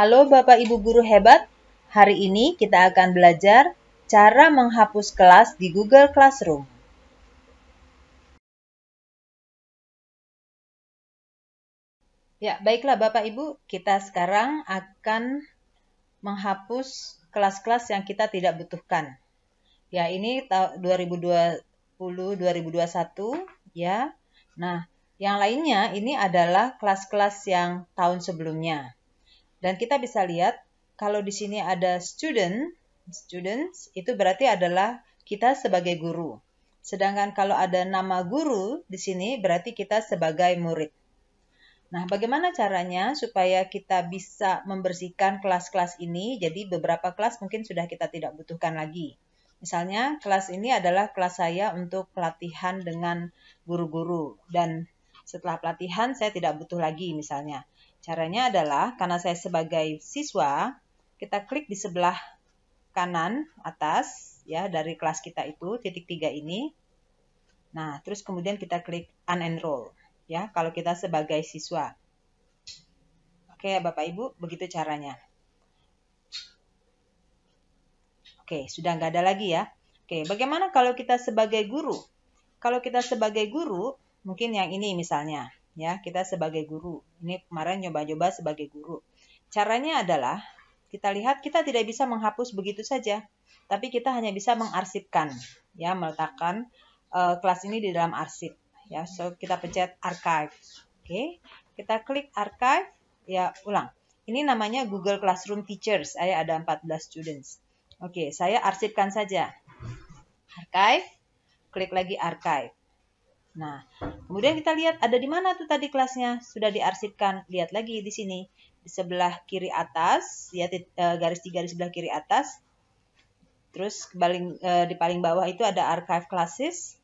Halo Bapak Ibu guru hebat, hari ini kita akan belajar cara menghapus kelas di Google Classroom. Ya, baiklah Bapak Ibu, kita sekarang akan menghapus kelas-kelas yang kita tidak butuhkan. Ya, ini tahun 2020-2021 ya. Nah, yang lainnya ini adalah kelas-kelas yang tahun sebelumnya. Dan kita bisa lihat kalau di sini ada student, students itu berarti adalah kita sebagai guru. Sedangkan kalau ada nama guru di sini berarti kita sebagai murid. Nah, bagaimana caranya supaya kita bisa membersihkan kelas-kelas ini? Jadi beberapa kelas mungkin sudah kita tidak butuhkan lagi. Misalnya, kelas ini adalah kelas saya untuk pelatihan dengan guru-guru dan setelah pelatihan saya tidak butuh lagi misalnya. Caranya adalah karena saya sebagai siswa, kita klik di sebelah kanan atas ya dari kelas kita itu titik tiga ini. Nah, terus kemudian kita klik unenroll ya kalau kita sebagai siswa. Oke, Bapak Ibu, begitu caranya. Oke, sudah nggak ada lagi ya. Oke, bagaimana kalau kita sebagai guru? Kalau kita sebagai guru, mungkin yang ini misalnya ya kita sebagai guru ini kemarin nyoba-nyoba sebagai guru caranya adalah kita lihat kita tidak bisa menghapus begitu saja tapi kita hanya bisa mengarsipkan ya meletakkan uh, kelas ini di dalam arsip ya so kita pencet archive oke okay. kita klik archive ya ulang ini namanya Google Classroom Teachers saya ada 14 students oke okay, saya arsipkan saja archive klik lagi archive Nah, kemudian kita lihat ada di mana tuh tadi kelasnya sudah diarsipkan. Lihat lagi di sini di sebelah kiri atas, ya e, garis tiga di sebelah kiri atas. Terus paling, e, di paling bawah itu ada archive classes.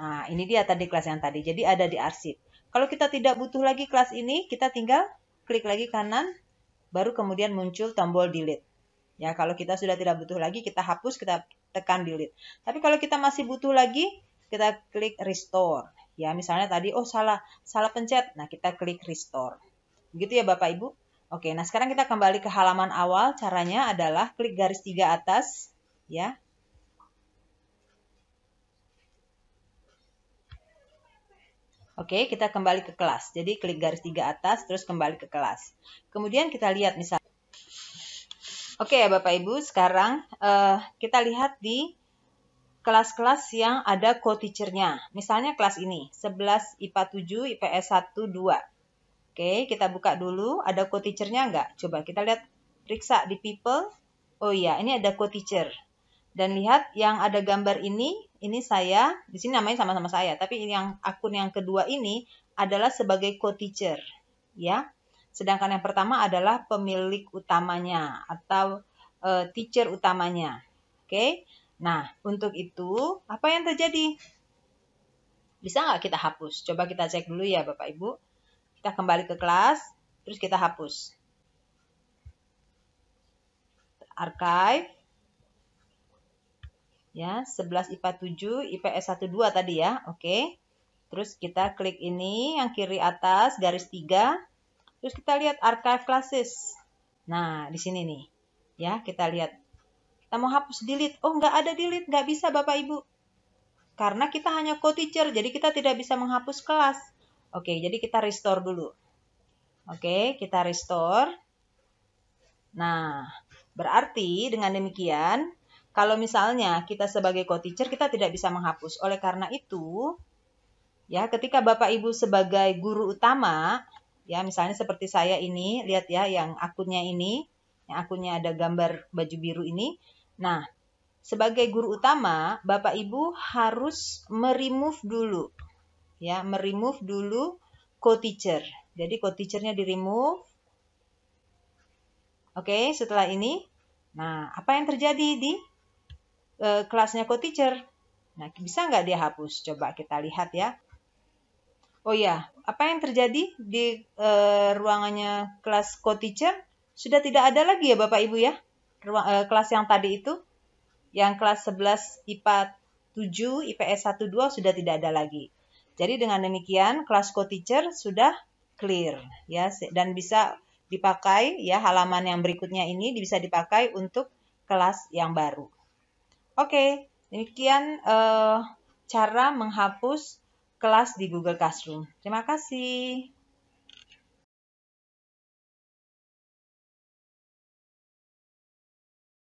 Nah, ini dia tadi kelas yang tadi. Jadi ada di arsip. Kalau kita tidak butuh lagi kelas ini, kita tinggal klik lagi kanan, baru kemudian muncul tombol delete. Ya, kalau kita sudah tidak butuh lagi, kita hapus, kita tekan delete. Tapi kalau kita masih butuh lagi, kita klik restore. Ya, misalnya tadi oh salah salah pencet. Nah, kita klik restore. Begitu ya Bapak Ibu? Oke, nah sekarang kita kembali ke halaman awal. Caranya adalah klik garis tiga atas, ya. Oke, kita kembali ke kelas. Jadi klik garis tiga atas, terus kembali ke kelas. Kemudian kita lihat misalnya. Oke ya Bapak Ibu, sekarang uh, kita lihat di kelas-kelas yang ada co-teachernya. Misalnya kelas ini, 11 IPA 7, IPS 1, 2. Oke, kita buka dulu, ada co-teachernya nggak? Coba kita lihat, periksa di people. Oh iya, ini ada co-teacher. Dan lihat yang ada gambar ini, ini saya, di sini namanya sama-sama saya, tapi yang akun yang kedua ini adalah sebagai co-teacher, ya. Sedangkan yang pertama adalah pemilik utamanya atau uh, teacher utamanya. Oke. Okay? Nah, untuk itu, apa yang terjadi? Bisa nggak kita hapus? Coba kita cek dulu ya, Bapak Ibu. Kita kembali ke kelas, terus kita hapus. Archive. Ya, 11 IPA 7, IPS 12 tadi ya. Oke. Terus kita klik ini, yang kiri atas, garis 3. Terus kita lihat archive classes. Nah, di sini nih. Ya, kita lihat kita mau hapus delete. Oh, nggak ada delete. Nggak bisa, Bapak Ibu. Karena kita hanya co-teacher, jadi kita tidak bisa menghapus kelas. Oke, jadi kita restore dulu. Oke, kita restore. Nah, berarti dengan demikian, kalau misalnya kita sebagai co-teacher, kita tidak bisa menghapus. Oleh karena itu, ya ketika Bapak Ibu sebagai guru utama, ya misalnya seperti saya ini, lihat ya yang akunnya ini, yang akunnya ada gambar baju biru ini, Nah, sebagai guru utama, Bapak Ibu harus merimove dulu. Ya, merimove dulu co-teacher. Jadi co-teachernya di remove. Oke, setelah ini, nah apa yang terjadi di e, kelasnya co-teacher? Nah, bisa nggak dia hapus? Coba kita lihat ya. Oh ya, apa yang terjadi di e, ruangannya kelas co-teacher? Sudah tidak ada lagi ya Bapak Ibu ya? ruang, eh, kelas yang tadi itu yang kelas 11 IPA 7 IPS 12 sudah tidak ada lagi. Jadi dengan demikian kelas co-teacher sudah clear ya dan bisa dipakai ya halaman yang berikutnya ini bisa dipakai untuk kelas yang baru. Oke, demikian uh, cara menghapus kelas di Google Classroom. Terima kasih.